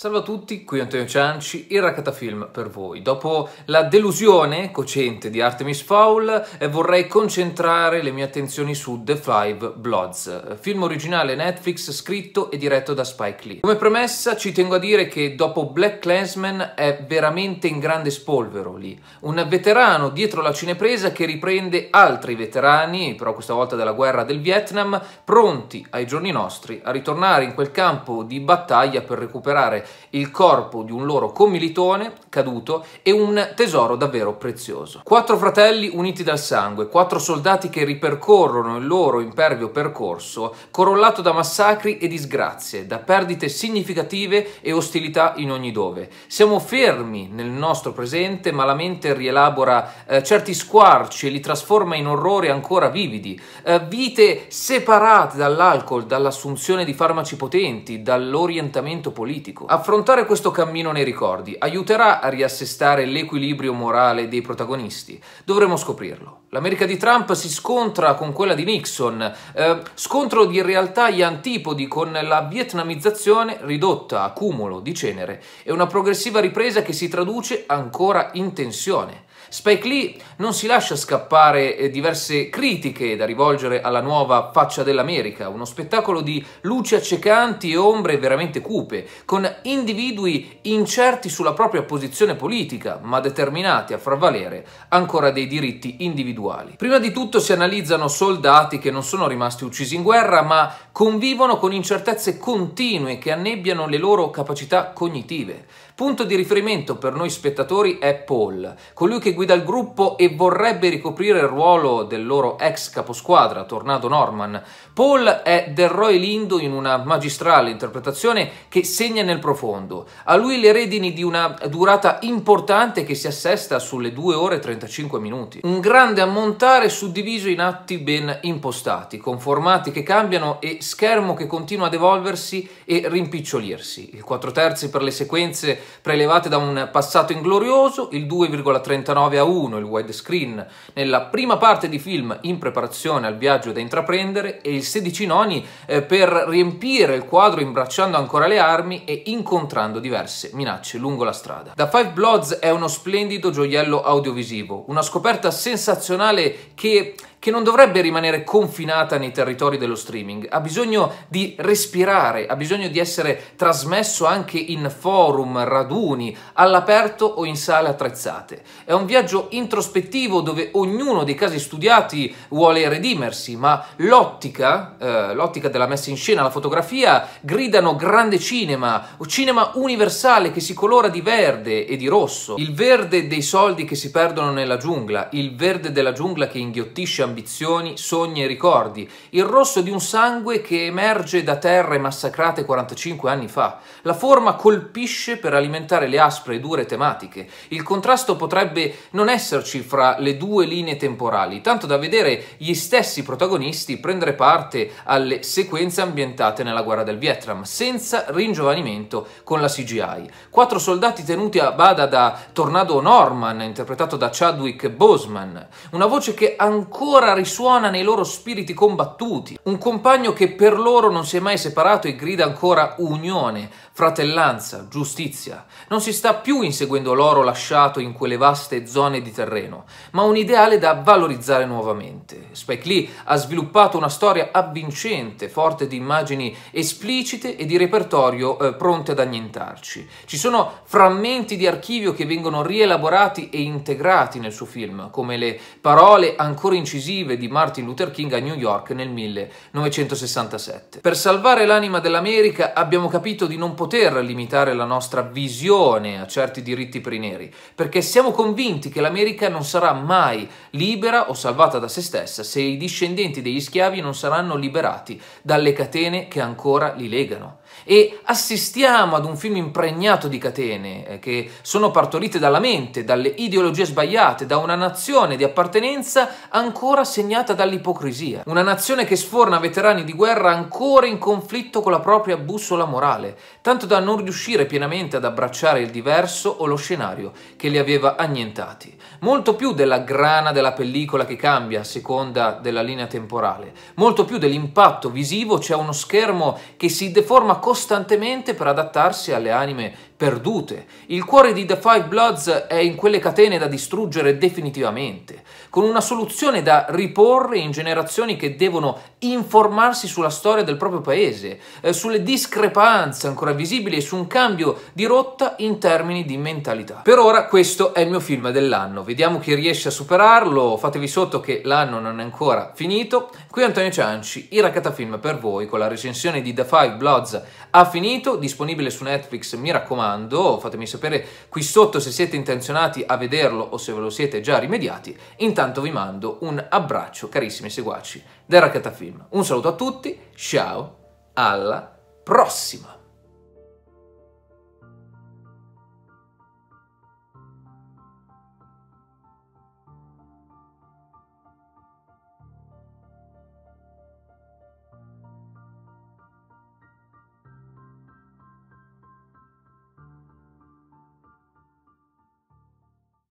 Salve a tutti, qui Antonio Cianci, il Film per voi. Dopo la delusione cocente di Artemis Fowl eh, vorrei concentrare le mie attenzioni su The Five Bloods, eh, film originale Netflix scritto e diretto da Spike Lee. Come premessa ci tengo a dire che dopo Black Clansman è veramente in grande spolvero lì, un veterano dietro la cinepresa che riprende altri veterani, però questa volta della guerra del Vietnam, pronti ai giorni nostri a ritornare in quel campo di battaglia per recuperare il corpo di un loro commilitone caduto e un tesoro davvero prezioso. Quattro fratelli uniti dal sangue, quattro soldati che ripercorrono il loro impervio percorso, corollato da massacri e disgrazie, da perdite significative e ostilità in ogni dove. Siamo fermi nel nostro presente, ma la mente rielabora eh, certi squarci e li trasforma in orrori ancora vividi, eh, vite separate dall'alcol, dall'assunzione di farmaci potenti, dall'orientamento politico. A Affrontare questo cammino nei ricordi aiuterà a riassestare l'equilibrio morale dei protagonisti? Dovremo scoprirlo. L'America di Trump si scontra con quella di Nixon, eh, scontro di realtà agli antipodi con la vietnamizzazione ridotta a cumulo di cenere e una progressiva ripresa che si traduce ancora in tensione. Spike Lee non si lascia scappare eh, diverse critiche da rivolgere alla nuova Faccia dell'America, uno spettacolo di luci accecanti e ombre veramente cupe, con individui incerti sulla propria posizione politica, ma determinati a far valere ancora dei diritti individuali individuali. Prima di tutto si analizzano soldati che non sono rimasti uccisi in guerra, ma convivono con incertezze continue che annebbiano le loro capacità cognitive. Punto di riferimento per noi spettatori è Paul, colui che guida il gruppo e vorrebbe ricoprire il ruolo del loro ex caposquadra, Tornado Norman. Paul è Delroy Lindo in una magistrale interpretazione che segna nel profondo. A lui le redini di una durata importante che si assesta sulle 2 ore e 35 minuti. Un grande ammontare suddiviso in atti ben impostati, con formati che cambiano e schermo che continua ad evolversi e rimpicciolirsi. Il 4 terzi per le sequenze prelevate da un passato inglorioso, il 2,39 a 1 il widescreen nella prima parte di film in preparazione al viaggio da intraprendere e il 16 noni eh, per riempire il quadro imbracciando ancora le armi e incontrando diverse minacce lungo la strada. Da Five Bloods è uno splendido gioiello audiovisivo, una scoperta sensazionale che che non dovrebbe rimanere confinata nei territori dello streaming, ha bisogno di respirare, ha bisogno di essere trasmesso anche in forum, raduni, all'aperto o in sale attrezzate. È un viaggio introspettivo dove ognuno dei casi studiati vuole redimersi, ma l'ottica, eh, l'ottica della messa in scena, la fotografia, gridano grande cinema, o cinema universale che si colora di verde e di rosso, il verde dei soldi che si perdono nella giungla, il verde della giungla che inghiottisce ambizioni, sogni e ricordi, il rosso di un sangue che emerge da terre massacrate 45 anni fa. La forma colpisce per alimentare alimentare le aspre e dure tematiche. Il contrasto potrebbe non esserci fra le due linee temporali, tanto da vedere gli stessi protagonisti prendere parte alle sequenze ambientate nella guerra del Vietnam, senza ringiovanimento con la CGI. Quattro soldati tenuti a bada da Tornado Norman, interpretato da Chadwick Boseman, una voce che ancora risuona nei loro spiriti combattuti, un compagno che per loro non si è mai separato e grida ancora unione, fratellanza, giustizia. Non si sta più inseguendo l'oro lasciato in quelle vaste zone di terreno, ma un ideale da valorizzare nuovamente. Spike Lee ha sviluppato una storia avvincente, forte di immagini esplicite e di repertorio eh, pronte ad annientarci. Ci sono frammenti di archivio che vengono rielaborati e integrati nel suo film, come le parole ancora incisive di Martin Luther King a New York nel 1967. Per salvare l'anima dell'America abbiamo capito di non poter poter limitare la nostra visione a certi diritti per i neri, perché siamo convinti che l'America non sarà mai libera o salvata da se stessa se i discendenti degli schiavi non saranno liberati dalle catene che ancora li legano e assistiamo ad un film impregnato di catene eh, che sono partorite dalla mente, dalle ideologie sbagliate, da una nazione di appartenenza ancora segnata dall'ipocrisia, una nazione che sforna veterani di guerra ancora in conflitto con la propria bussola morale, tanto da non riuscire pienamente ad abbracciare il diverso o lo scenario che li aveva annientati, molto più della grana della pellicola che cambia a seconda della linea temporale, molto più dell'impatto visivo c'è uno schermo che si deforma costantemente per adattarsi alle anime perdute. Il cuore di The Five Bloods è in quelle catene da distruggere definitivamente, con una soluzione da riporre in generazioni che devono informarsi sulla storia del proprio paese, eh, sulle discrepanze ancora visibili e su un cambio di rotta in termini di mentalità. Per ora questo è il mio film dell'anno, vediamo chi riesce a superarlo, fatevi sotto che l'anno non è ancora finito. Qui Antonio Cianci, Iracata Film per voi, con la recensione di The Five Bloods ha finito, disponibile su Netflix, mi raccomando raccomando fatemi sapere qui sotto se siete intenzionati a vederlo o se ve lo siete già rimediati. Intanto vi mando un abbraccio carissimi seguaci del Raccatafilm. Un saluto a tutti, ciao, alla prossima!